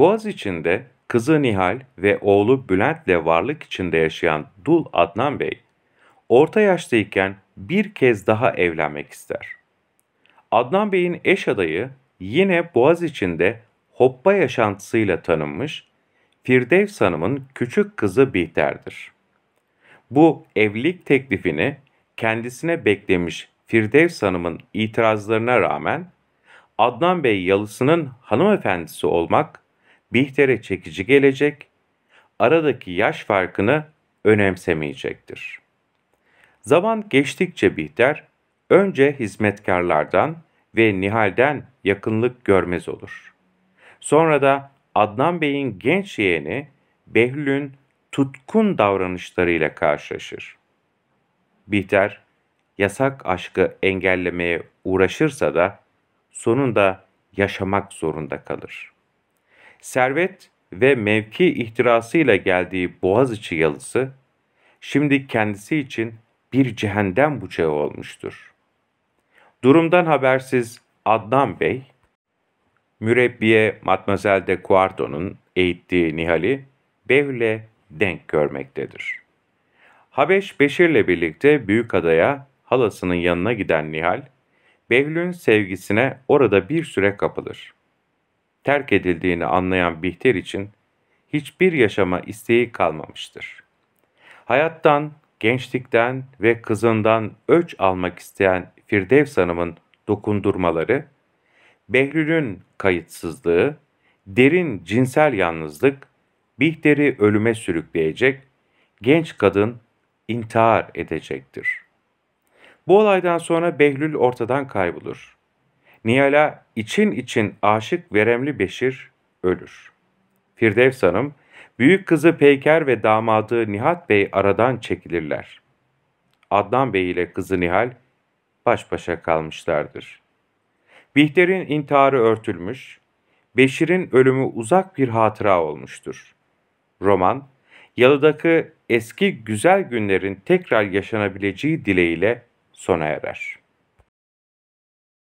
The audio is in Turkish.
Boğaz içinde kızı Nihal ve oğlu Bülent Bülent'le varlık içinde yaşayan dul Adnan Bey, orta yaştayken bir kez daha evlenmek ister. Adnan Bey'in eş adayı yine Boğaz içinde hoppa yaşantısıyla tanınmış Firdevs Hanım'ın küçük kızı Bihter'dir. Bu evlilik teklifini kendisine beklemiş Firdevs Hanım'ın itirazlarına rağmen Adnan Bey yalısının hanımefendisi olmak Bihter'e çekici gelecek, aradaki yaş farkını önemsemeyecektir. Zaman geçtikçe Bihter, önce hizmetkarlardan ve Nihal'den yakınlık görmez olur. Sonra da Adnan Bey'in genç yeğeni Behlül'ün tutkun davranışlarıyla karşılaşır. Bihter, yasak aşkı engellemeye uğraşırsa da sonunda yaşamak zorunda kalır.'' Servet ve mevki ihtirasıyla geldiği Boğaziçi yalısı, şimdi kendisi için bir cehennem bıçağı olmuştur. Durumdan habersiz Adnan Bey, mürebbiye Matmazel de Cuarto'nun eğittiği Nihal'i Bevle denk görmektedir. Habeş Beşir'le birlikte Büyük Adaya halasının yanına giden Nihal, Behlül'ün sevgisine orada bir süre kapılır terk edildiğini anlayan Bihter için hiçbir yaşama isteği kalmamıştır. Hayattan, gençlikten ve kızından öç almak isteyen Firdevs Hanım'ın dokundurmaları, Behlül'ün kayıtsızlığı, derin cinsel yalnızlık, Bihter'i ölüme sürükleyecek, genç kadın intihar edecektir. Bu olaydan sonra Behlül ortadan kaybolur. Nihal'a için için aşık veremli Beşir ölür. Firdevs Hanım, büyük kızı Peyker ve damadı Nihat Bey aradan çekilirler. Adnan Bey ile kızı Nihal baş başa kalmışlardır. Bihter'in intiharı örtülmüş, Beşir'in ölümü uzak bir hatıra olmuştur. Roman, Yalı'daki eski güzel günlerin tekrar yaşanabileceği dileğiyle sona erer.